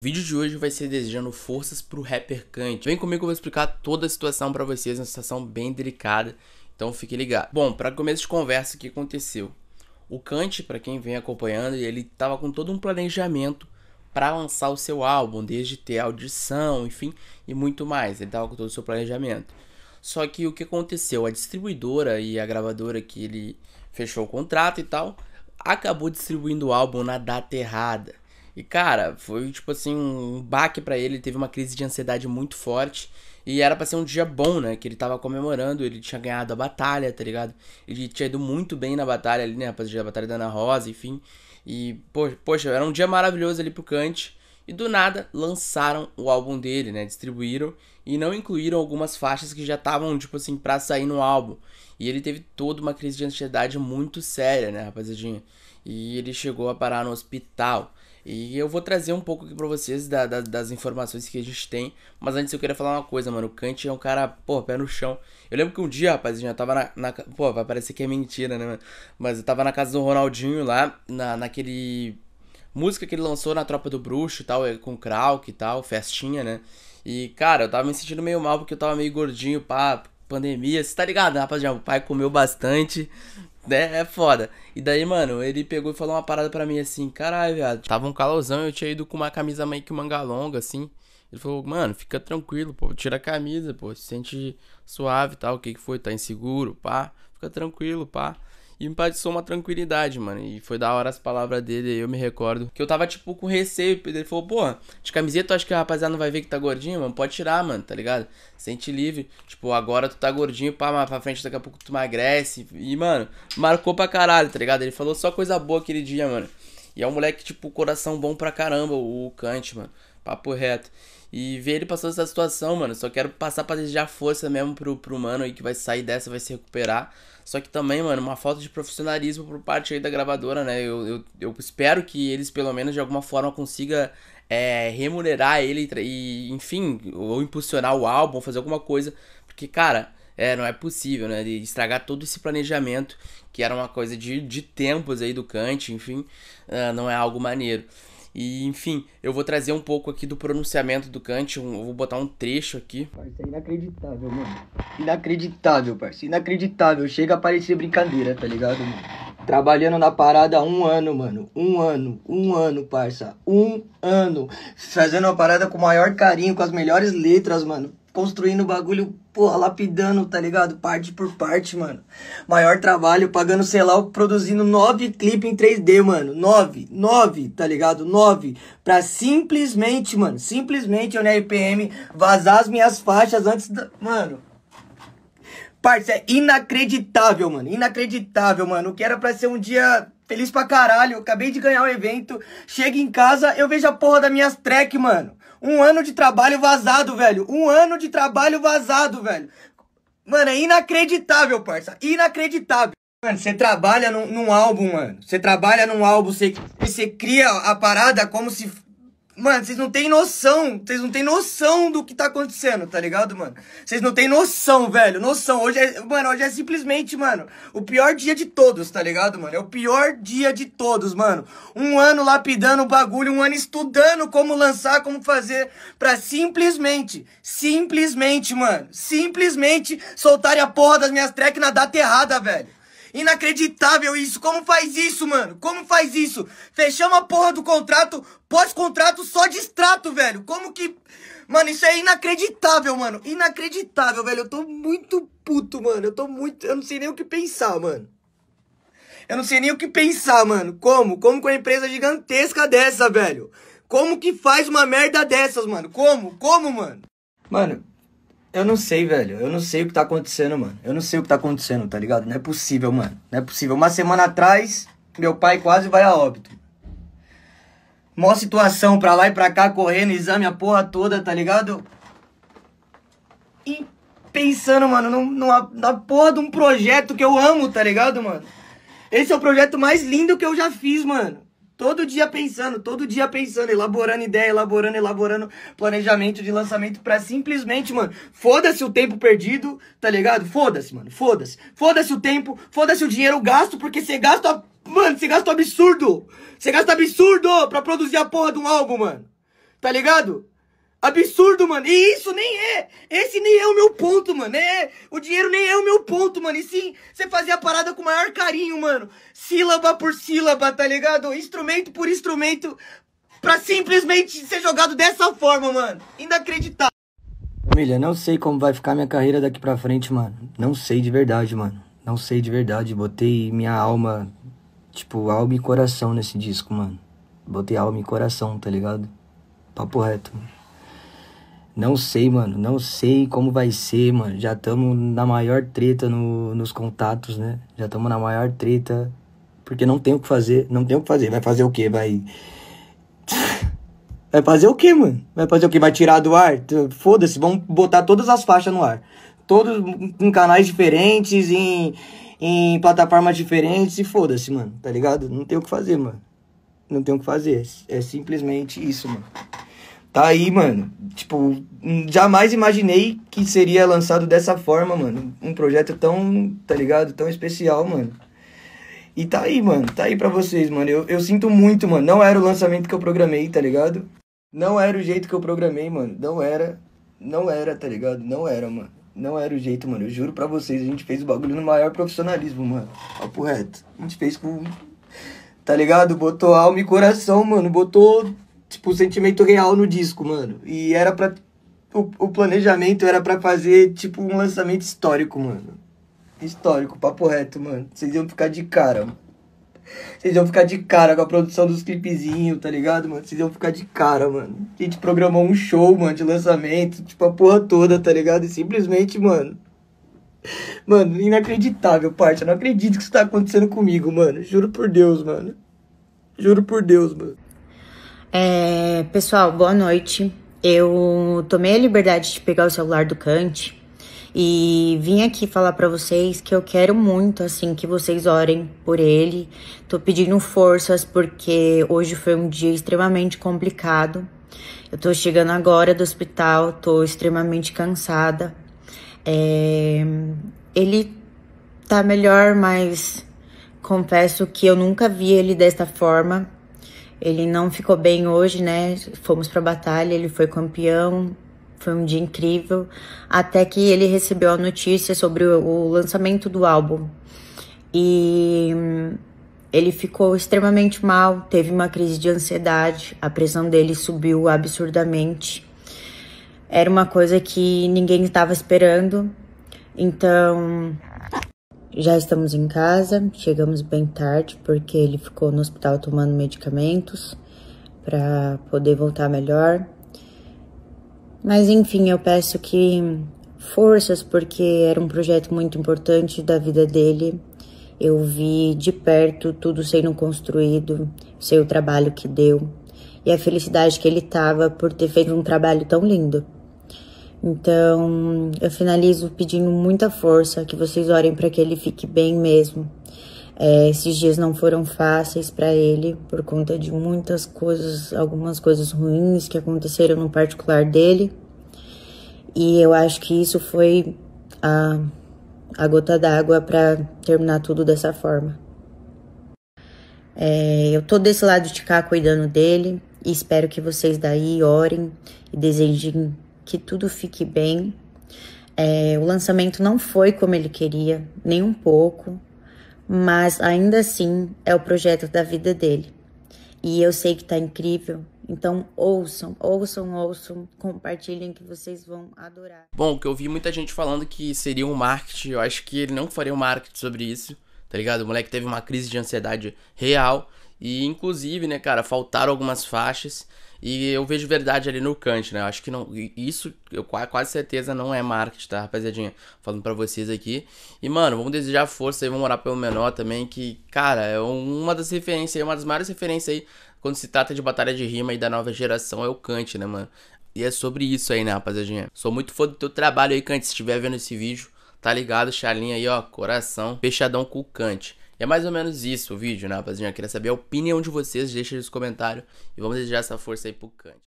O vídeo de hoje vai ser desejando forças pro rapper Kant. Vem comigo que eu vou explicar toda a situação para vocês, uma situação bem delicada, então fique ligado. Bom, para começo de conversa, o que aconteceu? O Kant, para quem vem acompanhando, ele tava com todo um planejamento para lançar o seu álbum, desde ter audição, enfim, e muito mais. Ele tava com todo o seu planejamento. Só que o que aconteceu? A distribuidora e a gravadora que ele fechou o contrato e tal, acabou distribuindo o álbum na data errada. E cara, foi tipo assim um baque para ele, ele teve uma crise de ansiedade muito forte. E era pra ser um dia bom, né? Que ele tava comemorando, ele tinha ganhado a batalha, tá ligado? Ele tinha ido muito bem na batalha ali, né? A batalha da Ana Rosa, enfim. E, poxa, era um dia maravilhoso ali pro Kant. E do nada lançaram o álbum dele, né? Distribuíram e não incluíram algumas faixas que já estavam, tipo assim, pra sair no álbum. E ele teve toda uma crise de ansiedade muito séria, né, rapaziadinha? E ele chegou a parar no hospital. E eu vou trazer um pouco aqui pra vocês da, da, das informações que a gente tem. Mas antes eu queria falar uma coisa, mano. O Kant é um cara, pô, pé no chão. Eu lembro que um dia, rapaziada, eu tava na, na, Pô, vai parecer que é mentira, né, mano? Mas eu tava na casa do Ronaldinho lá, na, naquele. Música que ele lançou na Tropa do Bruxo e tal, é, com Krauk e tal, festinha, né? E, cara, eu tava me sentindo meio mal porque eu tava meio gordinho, pá, pandemia, você tá ligado, né, rapaziada? O pai comeu bastante, né? É foda. E daí, mano, ele pegou e falou uma parada pra mim assim: caralho, viado. Tava um calorzão, eu tinha ido com uma camisa meio que manga longa, assim. Ele falou, mano, fica tranquilo, pô, tira a camisa, pô, se sente suave e tal, o que que foi, tá inseguro, pá, fica tranquilo, pá. E me passou uma tranquilidade, mano. E foi da hora as palavras dele, eu me recordo. Que eu tava, tipo, com receio. Ele falou, pô, de camiseta, tu acha que a rapaziada não vai ver que tá gordinho, mano? Pode tirar, mano, tá ligado? Sente livre. Tipo, agora tu tá gordinho, pá, mas pra frente daqui a pouco tu emagrece. E, mano, marcou pra caralho, tá ligado? Ele falou só coisa boa aquele dia, mano. E é um moleque, tipo, coração bom pra caramba, o Kant, mano. Papo reto. E ver ele passando essa situação, mano. Só quero passar pra desejar força mesmo pro, pro mano aí que vai sair dessa, vai se recuperar. Só que também, mano, uma falta de profissionalismo por parte aí da gravadora, né? Eu, eu, eu espero que eles, pelo menos, de alguma forma, consiga é, remunerar ele e, enfim, ou impulsionar o álbum, fazer alguma coisa. Porque, cara, é, não é possível, né? De estragar todo esse planejamento, que era uma coisa de, de tempos aí do Kant, enfim, uh, não é algo maneiro. E, enfim, eu vou trazer um pouco aqui do pronunciamento do Kant, um, eu vou botar um trecho aqui. Parça, é inacreditável, mano. Inacreditável, parça, inacreditável. Chega a parecer brincadeira, tá ligado, mano? Trabalhando na parada um ano, mano. Um ano, um ano, parça. Um ano. Fazendo a parada com o maior carinho, com as melhores letras, mano construindo o bagulho, porra, lapidando, tá ligado? Parte por parte, mano. Maior trabalho, pagando, sei lá, produzindo nove clipes em 3D, mano. Nove, nove, tá ligado? Nove. Pra simplesmente, mano, simplesmente eu na RPM vazar as minhas faixas antes da. Mano. Parça, é inacreditável, mano. Inacreditável, mano. O que era pra ser um dia feliz pra caralho. Eu acabei de ganhar o um evento. Chego em casa, eu vejo a porra das minhas track, mano. Um ano de trabalho vazado, velho. Um ano de trabalho vazado, velho. Mano, é inacreditável, parça. Inacreditável. Mano, você trabalha num, num, álbum, mano. Você trabalha num álbum, você, você cria a parada como se Mano, vocês não tem noção. Vocês não tem noção do que tá acontecendo, tá ligado, mano? Vocês não tem noção, velho. Noção. Hoje é, mano, hoje é simplesmente, mano, o pior dia de todos, tá ligado, mano? É o pior dia de todos, mano. Um ano lapidando o bagulho, um ano estudando como lançar, como fazer. Pra simplesmente, simplesmente, mano, simplesmente soltarem a porra das minhas tracks na data errada, velho. Inacreditável isso. Como faz isso, mano? Como faz isso? Fechamos a porra do contrato, pós-contrato só de extrato, velho. Como que. Mano, isso é inacreditável, mano. Inacreditável, velho. Eu tô muito puto, mano. Eu tô muito. Eu não sei nem o que pensar, mano. Eu não sei nem o que pensar, mano. Como? Como com uma empresa gigantesca dessa, velho? Como que faz uma merda dessas, mano? Como? Como, mano? Mano, eu não sei, velho. Eu não sei o que tá acontecendo, mano. Eu não sei o que tá acontecendo, tá ligado? Não é possível, mano. Não é possível. Uma semana atrás, meu pai quase vai a óbito. Mó situação pra lá e pra cá, correndo, exame a porra toda, tá ligado? E pensando, mano, numa, na porra de um projeto que eu amo, tá ligado, mano? Esse é o projeto mais lindo que eu já fiz, mano. Todo dia pensando, todo dia pensando, elaborando ideia, elaborando, elaborando planejamento de lançamento para simplesmente, mano, foda-se o tempo perdido, tá ligado? Foda-se, mano, foda-se. Foda-se o tempo, foda-se o dinheiro gasto, porque você gasta, mano, você gasta um absurdo. Você gasta absurdo pra produzir a porra de um álbum, mano. Tá ligado? Absurdo, mano. E isso nem é. Esse nem é o meu ponto, mano. É, o dinheiro nem é o meu ponto, mano. E sim, você fazia a parada com o maior carinho, mano. Sílaba por sílaba, tá ligado? Instrumento por instrumento. Pra simplesmente ser jogado dessa forma, mano. Inacreditável. Família, não sei como vai ficar minha carreira daqui pra frente, mano. Não sei de verdade, mano. Não sei de verdade. Botei minha alma, tipo, alma e coração nesse disco, mano. Botei alma e coração, tá ligado? Papo reto, mano. Não sei, mano. Não sei como vai ser, mano. Já estamos na maior treta no, nos contatos, né? Já estamos na maior treta. Porque não tem o que fazer. Não tem o que fazer. Vai fazer o quê? Vai. Vai fazer o quê, mano? Vai fazer o quê? Vai tirar do ar? Foda-se, vamos botar todas as faixas no ar. Todos em canais diferentes, em, em plataformas diferentes e foda-se, mano. Tá ligado? Não tem o que fazer, mano. Não tem o que fazer. É, é simplesmente isso, mano. Tá aí, mano. Tipo, hum, jamais imaginei que seria lançado dessa forma, mano. Um projeto tão, tá ligado? Tão especial, mano. E tá aí, mano. Tá aí pra vocês, mano. Eu, eu sinto muito, mano. Não era o lançamento que eu programei, tá ligado? Não era o jeito que eu programei, mano. Não era. Não era, tá ligado? Não era, mano. Não era o jeito, mano. Eu juro pra vocês, a gente fez o bagulho no maior profissionalismo, mano. Papo reto. A gente fez com. Tá ligado? Botou alma e coração, mano. Botou tipo, o sentimento real no disco, mano. E era pra. O, o planejamento era para fazer, tipo, um lançamento histórico, mano. Histórico, papo reto, mano. Vocês iam ficar de cara, mano. Vocês iam ficar de cara com a produção dos clipezinhos, tá ligado, mano? Vocês iam ficar de cara, mano. A gente programou um show, mano, de lançamento, tipo a porra toda, tá ligado? E simplesmente, mano. Mano, inacreditável, parte. Eu não acredito que isso tá acontecendo comigo, mano. Juro por Deus, mano. Juro por Deus, mano. É, pessoal, boa noite. Eu tomei a liberdade de pegar o celular do Kant e vim aqui falar para vocês que eu quero muito assim que vocês orem por ele. Tô pedindo forças porque hoje foi um dia extremamente complicado. Eu tô chegando agora do hospital, tô extremamente cansada. É, ele tá melhor, mas confesso que eu nunca vi ele desta forma. Ele não ficou bem hoje, né? Fomos para batalha, ele foi campeão, foi um dia incrível, até que ele recebeu a notícia sobre o, o lançamento do álbum. E hum, ele ficou extremamente mal, teve uma crise de ansiedade, a pressão dele subiu absurdamente. Era uma coisa que ninguém estava esperando. Então, já estamos em casa, chegamos bem tarde porque ele ficou no hospital tomando medicamentos para poder voltar melhor. Mas enfim, eu peço que forças porque era um projeto muito importante da vida dele. Eu vi de perto tudo sendo construído, sei o trabalho que deu e a felicidade que ele tava por ter feito um trabalho tão lindo. Então, eu finalizo pedindo muita força, que vocês orem para que ele fique bem mesmo. É, esses dias não foram fáceis para ele por conta de muitas coisas, algumas coisas ruins que aconteceram no particular dele. E eu acho que isso foi a, a gota d'água para terminar tudo dessa forma. É, eu tô desse lado de cá cuidando dele e espero que vocês daí orem e desejem que tudo fique bem. É, o lançamento não foi como ele queria, nem um pouco, mas ainda assim é o projeto da vida dele. E eu sei que tá incrível, então ouçam, ouçam, ouçam, compartilhem que vocês vão adorar. Bom, que eu vi muita gente falando que seria um marketing, eu acho que ele não faria um marketing sobre isso, tá ligado? O moleque teve uma crise de ansiedade real e inclusive, né, cara, faltaram algumas faixas. E eu vejo verdade ali no Kant, né? Eu acho que não. Isso, eu quase certeza não é marketing, tá, rapaziadinha? Falando para vocês aqui. E, mano, vamos desejar força aí, vamos orar pelo menor também, que, cara, é uma das referências aí, é uma das maiores referências aí quando se trata de batalha de rima aí da nova geração é o Kant, né, mano? E é sobre isso aí, né, rapaziadinha? Sou muito fã do teu trabalho aí, Kant. Se estiver vendo esse vídeo, tá ligado, Charlinha aí, ó, coração, fechadão com o Kant. E é mais ou menos isso o vídeo, né, rapaziada? Eu queria saber a opinião de vocês, deixa aí nos comentários e vamos deixar essa força aí pro Kant.